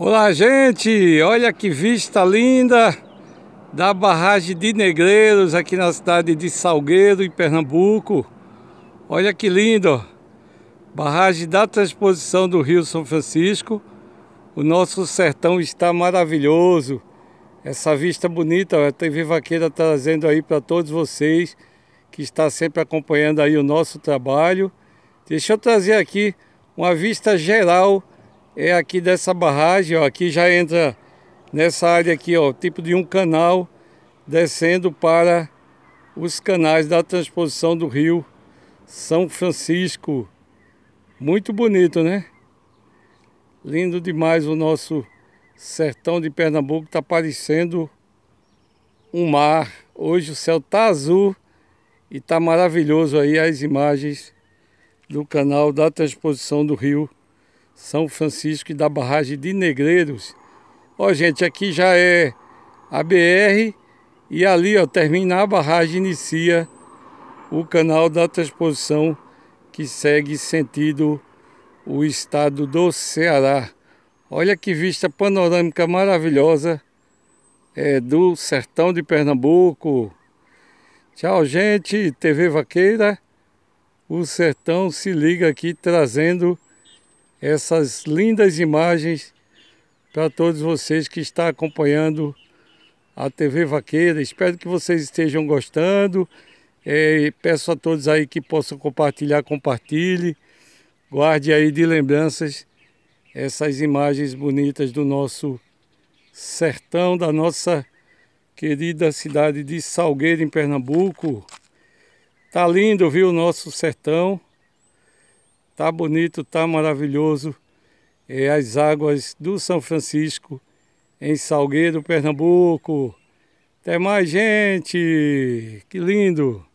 Olá, gente! Olha que vista linda da barragem de Negreiros aqui na cidade de Salgueiro, em Pernambuco. Olha que lindo! Barragem da transposição do Rio São Francisco. O nosso sertão está maravilhoso. Essa vista bonita, a TV Vaqueira trazendo aí para todos vocês que está sempre acompanhando aí o nosso trabalho. Deixa eu trazer aqui uma vista geral é aqui dessa barragem, ó, aqui já entra nessa área aqui, ó, tipo de um canal descendo para os canais da transposição do rio São Francisco. Muito bonito, né? Lindo demais o nosso sertão de Pernambuco, está parecendo um mar. Hoje o céu tá azul e tá maravilhoso aí as imagens do canal da transposição do rio são Francisco e da barragem de Negreiros. Ó, gente, aqui já é a BR e ali, ó, termina a barragem, inicia o canal da transposição que segue sentido o estado do Ceará. Olha que vista panorâmica maravilhosa é, do sertão de Pernambuco. Tchau, gente. TV Vaqueira. O sertão se liga aqui trazendo essas lindas imagens para todos vocês que estão acompanhando a TV Vaqueira. Espero que vocês estejam gostando. É, peço a todos aí que possam compartilhar, compartilhe. Guarde aí de lembranças essas imagens bonitas do nosso sertão, da nossa querida cidade de Salgueiro, em Pernambuco. Tá lindo, viu, o nosso sertão. Tá bonito, tá maravilhoso. É, as águas do São Francisco em Salgueiro, Pernambuco. Até mais, gente! Que lindo!